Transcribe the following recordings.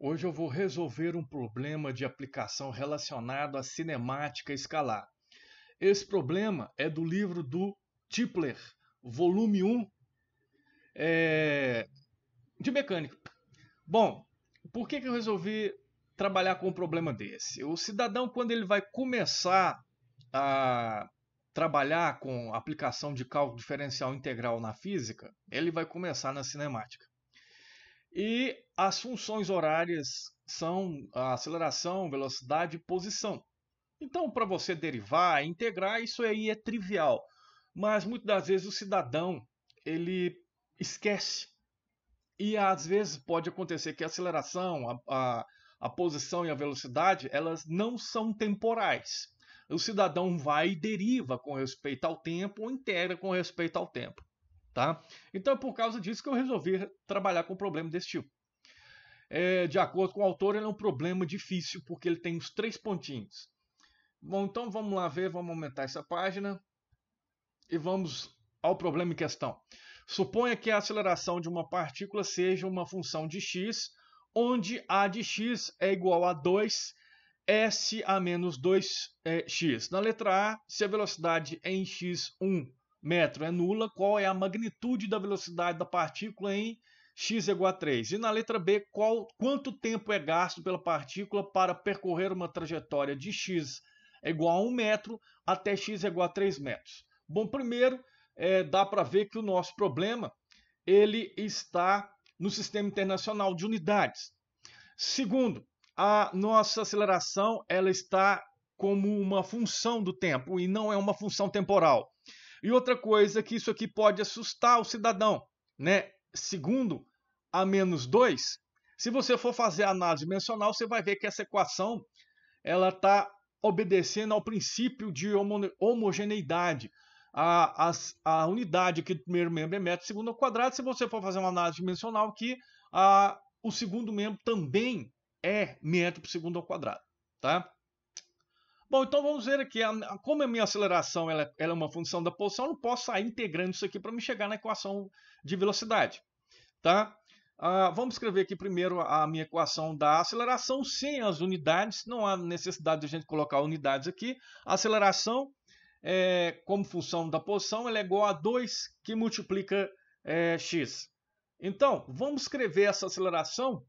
Hoje eu vou resolver um problema de aplicação relacionado à cinemática escalar. Esse problema é do livro do Tipler, volume 1, é... de mecânica. Bom, por que, que eu resolvi trabalhar com um problema desse? O cidadão, quando ele vai começar a trabalhar com aplicação de cálculo diferencial integral na física, ele vai começar na cinemática. E as funções horárias são a aceleração, velocidade e posição. Então, para você derivar, integrar, isso aí é trivial. Mas muitas das vezes o cidadão ele esquece. E às vezes pode acontecer que a aceleração, a, a, a posição e a velocidade, elas não são temporais. O cidadão vai e deriva com respeito ao tempo ou integra com respeito ao tempo. Tá? Então é por causa disso que eu resolvi trabalhar com um problema desse tipo. É, de acordo com o autor, ele é um problema difícil porque ele tem os três pontinhos. Bom, então vamos lá ver, vamos aumentar essa página e vamos ao problema em questão. Suponha que a aceleração de uma partícula seja uma função de x, onde a de x é igual a 2 s a menos 2x. É, Na letra A, se a velocidade é em x1 metro é nula, qual é a magnitude da velocidade da partícula em x igual a 3. E na letra B, qual, quanto tempo é gasto pela partícula para percorrer uma trajetória de x igual a 1 metro até x igual a 3 metros. Bom, primeiro, é, dá para ver que o nosso problema ele está no sistema internacional de unidades. Segundo, a nossa aceleração ela está como uma função do tempo e não é uma função temporal. E outra coisa que isso aqui pode assustar o cidadão, né? Segundo a menos 2, se você for fazer a análise dimensional, você vai ver que essa equação ela está obedecendo ao princípio de homogeneidade. A, a, a unidade aqui do primeiro membro é metro segundo ao quadrado. Se você for fazer uma análise dimensional aqui, a, o segundo membro também é metro por segundo ao quadrado. Tá? Bom, então vamos ver aqui, como a minha aceleração ela, é, ela é uma função da posição, eu não posso sair integrando isso aqui para me chegar na equação de velocidade. Tá? Ah, vamos escrever aqui primeiro a minha equação da aceleração sem as unidades, não há necessidade de a gente colocar unidades aqui. A aceleração, é, como função da posição, ela é igual a 2 que multiplica é, x. Então, vamos escrever essa aceleração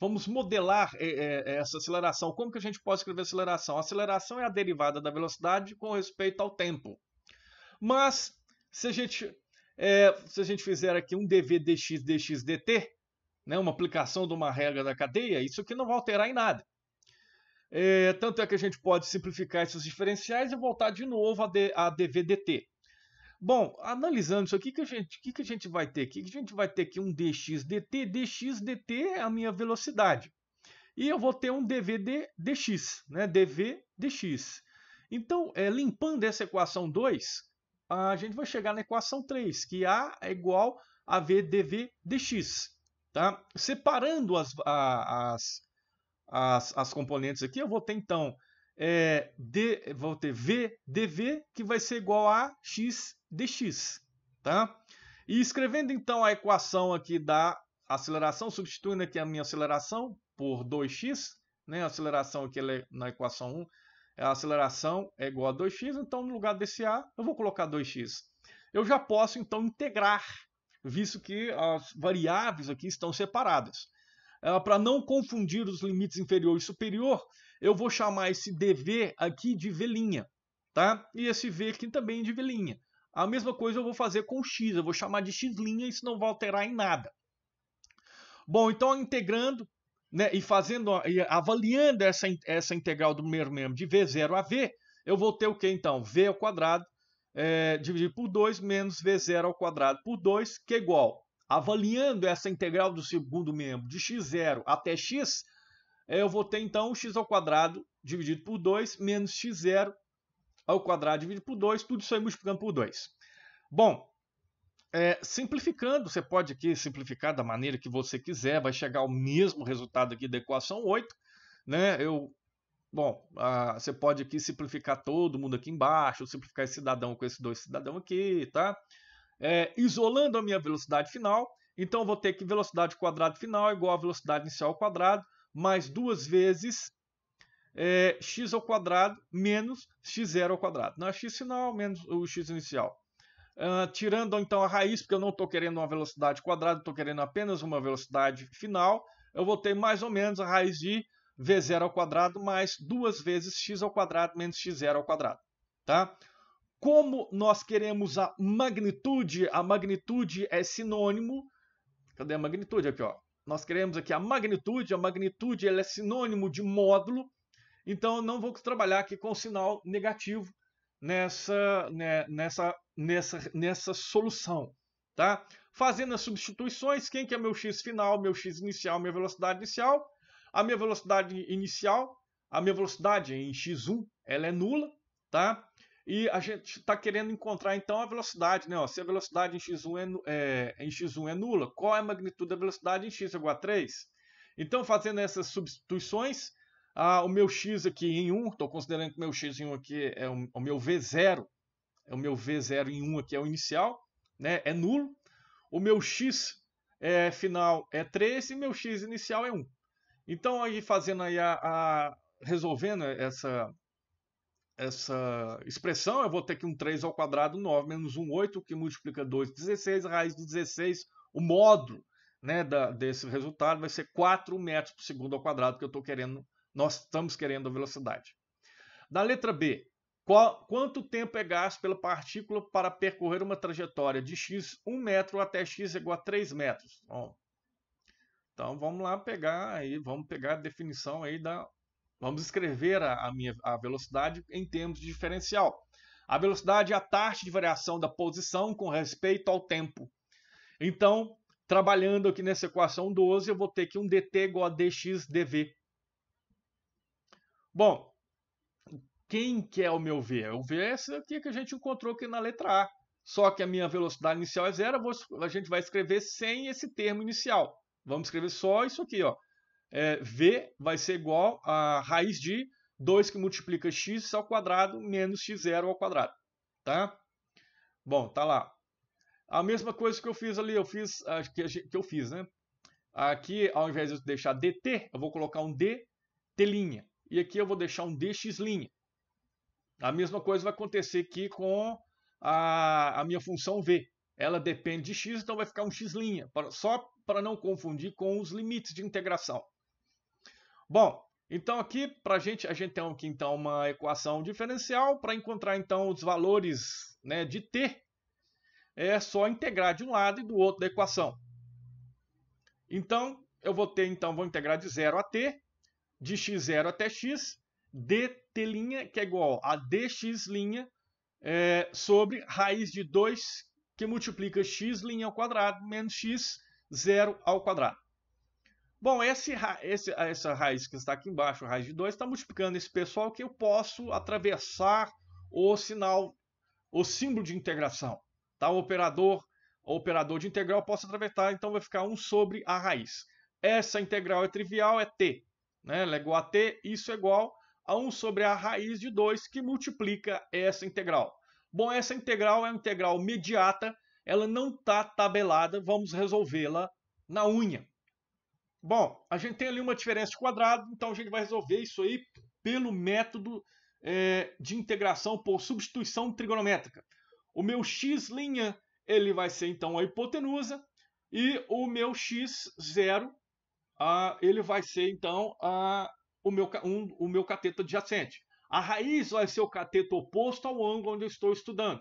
Vamos modelar eh, eh, essa aceleração. Como que a gente pode escrever aceleração? A aceleração é a derivada da velocidade com respeito ao tempo. Mas, se a gente, é, se a gente fizer aqui um dv dx dx dt, né, uma aplicação de uma regra da cadeia, isso aqui não vai alterar em nada. É, tanto é que a gente pode simplificar esses diferenciais e voltar de novo a, a dv dt. Bom, analisando isso aqui, o que, gente, que, que a gente vai ter aqui? Que a gente vai ter aqui um dx dt. dx dt é a minha velocidade. E eu vou ter um dv dx, né? dv dx. Então, é, limpando essa equação 2, a gente vai chegar na equação 3, que a é igual a v dv dx. Tá? Separando as, as, as, as componentes aqui, eu vou ter então é, D, vou ter V dV, que vai ser igual a x dx. Tá? E escrevendo então a equação aqui da aceleração, substituindo aqui a minha aceleração por 2x, né? a aceleração aqui é na equação 1, a aceleração é igual a 2x, então no lugar desse a eu vou colocar 2x. Eu já posso então integrar, visto que as variáveis aqui estão separadas. Ah, para não confundir os limites inferior e superior, eu vou chamar esse DV aqui de velinha, tá? E esse V aqui também de velinha. A mesma coisa eu vou fazer com X, eu vou chamar de X' isso não vai alterar em nada. Bom, então integrando né, e fazendo, e avaliando essa, essa integral do primeiro membro de V0 a V, eu vou ter o que então? V ao quadrado é, dividido por 2 menos V0 ao quadrado por 2, que é igual Avaliando essa integral do segundo membro de x0 até x, eh, eu vou ter então x ao quadrado dividido por 2 menos x0 ao quadrado dividido por 2, tudo isso aí multiplicando por 2. Bom, é, simplificando, você pode aqui simplificar da maneira que você quiser, vai chegar ao mesmo resultado aqui da equação 8, né? Eu Bom, ah, você pode aqui simplificar todo mundo aqui embaixo, simplificar esse cidadão com esse dois cidadão aqui, tá? é, isolando a minha velocidade final. Então, vou ter que velocidade quadrada final é igual a velocidade inicial ao quadrado, mais duas vezes é, x ao quadrado menos x0 ao quadrado. Não é x final menos o x inicial. Uh, tirando então a raiz, porque eu não estou querendo uma velocidade quadrada, estou querendo apenas uma velocidade final, eu vou ter mais ou menos a raiz de v0 ao quadrado mais duas vezes x ao quadrado menos x0 ao quadrado. Tá? como nós queremos a magnitude, a magnitude é sinônimo. Cadê a magnitude aqui, ó? Nós queremos aqui a magnitude, a magnitude ela é sinônimo de módulo. Então eu não vou trabalhar aqui com sinal negativo nessa né, nessa nessa nessa solução, tá? Fazendo as substituições, quem que é meu x final, meu x inicial, minha velocidade inicial? A minha velocidade inicial, a minha velocidade em x1, ela é nula, tá? E a gente está querendo encontrar então a velocidade, né? Ó, se a velocidade em x1 é, é, em x1 é nula, qual é a magnitude da velocidade em x igual a 3? Então, fazendo essas substituições, ah, o meu x aqui em 1, estou considerando que o meu x em 1 aqui é o, o, meu v0, é o meu v0 em 1 aqui é o inicial, né? é nulo. O meu x é, final é 3 e meu x inicial é 1. Então, aí fazendo aí a, a resolvendo essa essa expressão, eu vou ter que um 3 ao quadrado, 9 menos 1, 8, que multiplica 2, 16, raiz de 16, o módulo né, da, desse resultado vai ser 4 metros por segundo ao quadrado, que eu estou querendo, nós estamos querendo a velocidade. Da letra B, qual, quanto tempo é gasto pela partícula para percorrer uma trajetória de x 1 metro até x igual a 3 metros? Bom, então vamos lá pegar aí, vamos pegar a definição aí da Vamos escrever a, a, minha, a velocidade em termos de diferencial. A velocidade é a taxa de variação da posição com respeito ao tempo. Então, trabalhando aqui nessa equação 12, eu vou ter que um dt igual a dx dv. Bom, quem que é o meu v? O v é esse aqui que a gente encontrou aqui na letra A. Só que a minha velocidade inicial é zero, vou, a gente vai escrever sem esse termo inicial. Vamos escrever só isso aqui, ó é, v vai ser igual a raiz de 2 que multiplica x ao quadrado menos x0 ao quadrado, tá? Bom, tá lá. A mesma coisa que eu fiz ali, eu fiz, ah, que eu fiz, né? Aqui, ao invés de eu deixar dt, eu vou colocar um dt', e aqui eu vou deixar um dx'. A mesma coisa vai acontecer aqui com a, a minha função v. Ela depende de x, então vai ficar um x', para, só para não confundir com os limites de integração. Bom, então aqui para a gente, a gente tem aqui então uma equação diferencial para encontrar então os valores né, de t. É só integrar de um lado e do outro da equação. Então, eu vou ter, então, vou integrar de zero a t, de x0 até x, dt' que é igual a dx' é, sobre raiz de 2 que multiplica x' ao quadrado menos x zero ao quadrado. Bom, esse, esse, ah, essa raiz que está aqui embaixo, raiz de 2, está multiplicando esse pessoal que eu posso atravessar o sinal, o símbolo de integração. Tá? O operador o operador de integral posso atravessar, então vai ficar 1 sobre a raiz. Essa integral é trivial, é t. Né? Ela é igual a t, isso é igual a 1 sobre a raiz de 2, que multiplica essa integral. Bom, essa integral é uma integral imediata ela não está tabelada, vamos resolvê-la na unha. Bom, a gente tem ali uma diferença de quadrado, então a gente vai resolver isso aí pelo método é, de integração por substituição trigonométrica. O meu x' ele vai ser então a hipotenusa e o meu x0 a ele vai ser então a o, meu, um, o meu cateto adjacente. A raiz vai ser o cateto oposto ao ângulo onde eu estou estudando.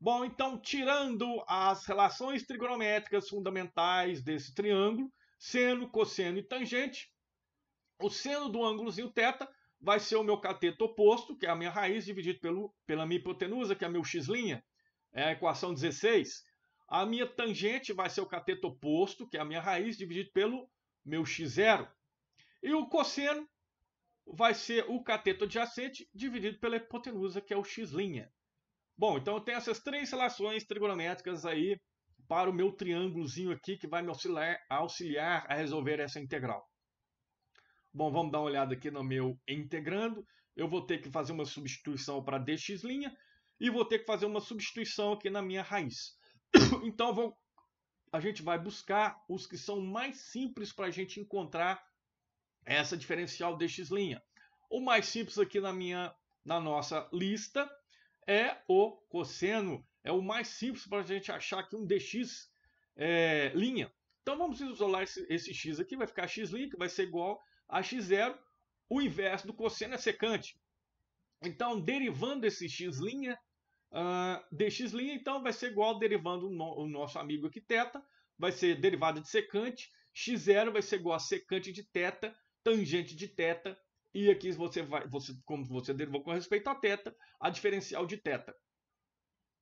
Bom, então, tirando as relações trigonométricas fundamentais desse triângulo, seno, cosseno e tangente. O seno do ângulozinho θ vai ser o meu cateto oposto, que é a minha raiz, dividido pelo, pela minha hipotenusa, que é meu x', é a equação 16. A minha tangente vai ser o cateto oposto, que é a minha raiz, dividido pelo meu x0. E o cosseno vai ser o cateto adjacente dividido pela hipotenusa, que é o x'. Bom, então eu tenho essas três relações trigonométricas aí para o meu triângulozinho aqui que vai me auxiliar, auxiliar a resolver essa integral. Bom, vamos dar uma olhada aqui no meu integrando. Eu vou ter que fazer uma substituição para dx' e vou ter que fazer uma substituição aqui na minha raiz. Então, vou, a gente vai buscar os que são mais simples para a gente encontrar essa diferencial dx'. O mais simples aqui na, minha, na nossa lista é o cosseno é o mais simples para a gente achar aqui um dx é, linha. Então vamos isolar esse, esse x aqui, vai ficar x' que vai ser igual a x0. O inverso do cosseno é secante. Então, derivando esse x', uh, dx' então vai ser igual, derivando o, no, o nosso amigo aqui, θ, vai ser derivada de secante, x0 vai ser igual a secante de θ, tangente de θ, e aqui você vai, você, como você derivou com respeito a θ, a diferencial de θ.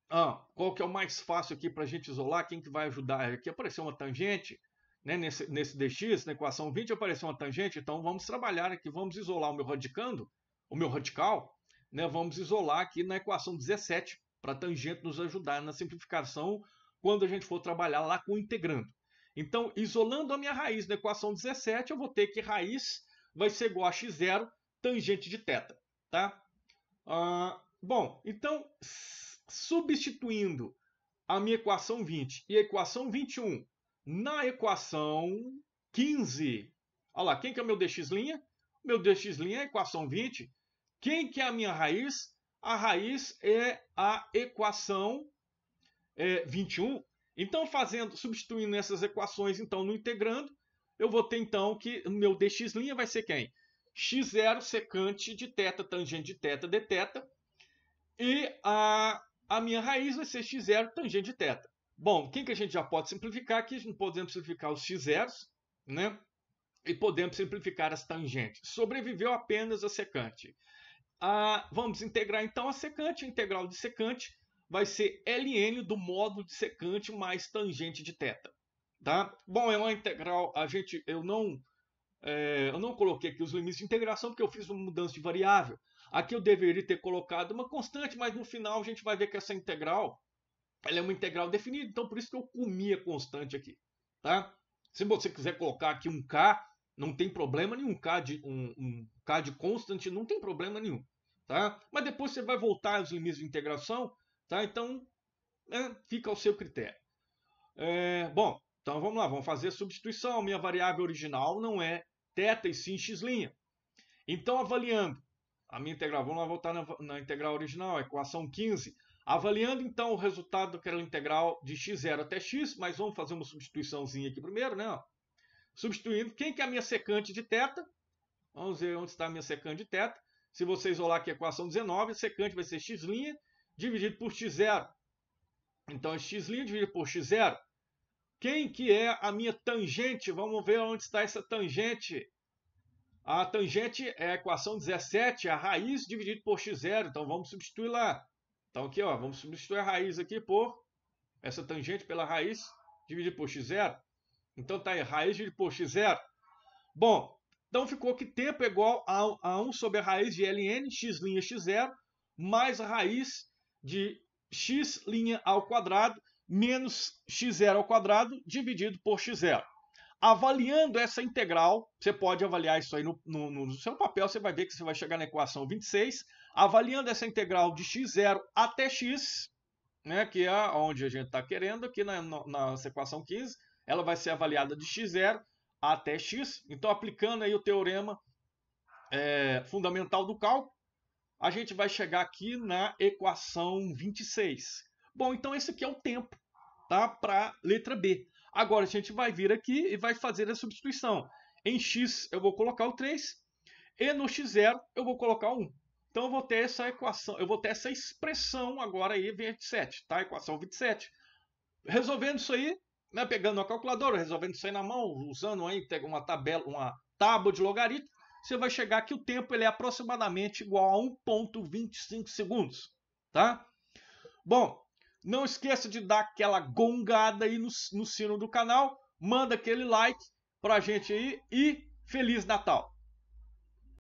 Ah, qual que é o mais fácil aqui para a gente isolar? Quem que vai ajudar? Aqui apareceu uma tangente, né? nesse, nesse dx, na equação 20 apareceu uma tangente, então vamos trabalhar aqui, vamos isolar o meu radicando, o meu radical, né? vamos isolar aqui na equação 17, para a tangente nos ajudar na simplificação quando a gente for trabalhar lá com o integrando. Então, isolando a minha raiz na equação 17, eu vou ter que raiz vai ser igual a x0 tangente de θ, tá? Ah, bom, então substituindo a minha equação 20 e a equação 21 na equação 15. Olha lá, quem que é o meu dx'? Meu dx' é a equação 20. Quem que é a minha raiz? A raiz é a equação é, 21. Então, fazendo, substituindo essas equações, então, no integrando, eu vou ter, então, que o meu dx' vai ser quem? x0 secante de θ tangente de θ dθ. E a a minha raiz vai ser x0 tangente de θ. Bom, quem que a gente já pode simplificar aqui? Podemos simplificar os x0, né? E podemos simplificar as tangentes. Sobreviveu apenas a secante. Ah, vamos integrar então a secante. A integral de secante vai ser ln do módulo de secante mais tangente de θ. Tá? Bom, é uma integral. A gente, eu não, é, eu não coloquei aqui os limites de integração porque eu fiz uma mudança de variável. Aqui eu deveria ter colocado uma constante, mas no final a gente vai ver que essa integral ela é uma integral definida, então por isso que eu comi a constante aqui. Tá? Se você quiser colocar aqui um k, não tem problema nenhum, k de, um, um k de constante, não tem problema nenhum. Tá? Mas depois você vai voltar aos limites de integração, tá? então né, fica ao seu critério. É, bom, então vamos lá, vamos fazer a substituição. Minha variável original não é θ e sim x'. Então avaliando a minha integral, vamos voltar na, na, integral original, equação 15. Avaliando então o resultado daquela integral de x0 até x, mas vamos fazer uma substituiçãozinha aqui primeiro, né? Substituindo, quem que é a minha secante de teta? Vamos ver onde está a minha secante de teta. Se você isolar aqui a equação 19, a secante vai ser x' dividido por x0. Então, é x' dividido por x0. Quem que é a minha tangente? Vamos ver onde está essa tangente. A tangente é a equação 17, a raiz dividido por x0. Então vamos substituir lá. Então aqui, ó, vamos substituir a raiz aqui por essa tangente pela raiz dividido por x0. Então está aí, raiz dividido por x0. Bom, então ficou que tempo é igual a, a 1 sobre a raiz de ln, xx 0 mais a raiz de x' ao quadrado menos x0 ao quadrado dividido por x0. Avaliando essa integral, você pode avaliar isso aí no, no, no seu papel, você vai ver que você vai chegar na equação 26. Avaliando essa integral de x0 até x, né, que é onde a gente está querendo, aqui na, na nossa equação 15, ela vai ser avaliada de x0 até x. Então, aplicando aí o teorema é, fundamental do cálculo, a gente vai chegar aqui na equação 26. Bom, então esse aqui é o tempo tá? para a letra B. Agora a gente vai vir aqui e vai fazer a substituição. Em x eu vou colocar o 3 e no x0 eu vou colocar o 1. Então eu vou ter essa equação, eu vou ter essa expressão agora aí 27, tá? Equação 27. Resolvendo isso aí, né, pegando a calculadora, resolvendo isso aí na mão, usando aí uma tabela, uma tábua de logaritmo, você vai chegar que o tempo ele é aproximadamente igual a 1.25 segundos, tá? Bom, não esqueça de dar aquela gongada aí no, no sino do canal. Manda aquele like pra gente aí e Feliz Natal!